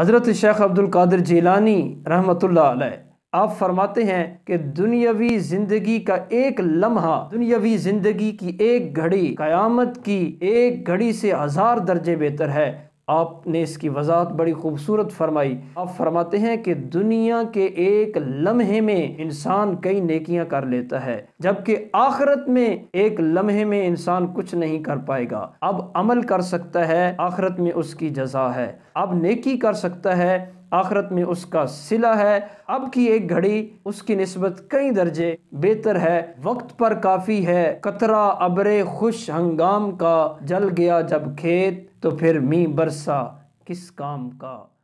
हज़रत शेख कादिर जीलानी रहमतुल्ला आप फरमाते हैं कि दुनियावी ज़िंदगी का एक लम्हा दुनियावी ज़िंदगी की एक घड़ी क़यामत की एक घड़ी से हज़ार दर्जे बेहतर है आपने इसकी वजाहत बड़ी खूबसूरत फरमाई आप फरमाते हैं कि दुनिया के एक लम्हे में इंसान कई नेकियां कर लेता है जबकि आखरत में एक लम्हे में इंसान कुछ नहीं कर पाएगा अब अमल कर सकता है आखरत में उसकी जजा है अब नेकी कर सकता है आखरत में उसका सिला है अब की एक घड़ी उसकी नस्बत कई दर्जे बेहतर है वक्त पर काफ़ी है कतरा अबरे खुश हंगाम का जल गया जब खेत तो फिर मी बरसा किस काम का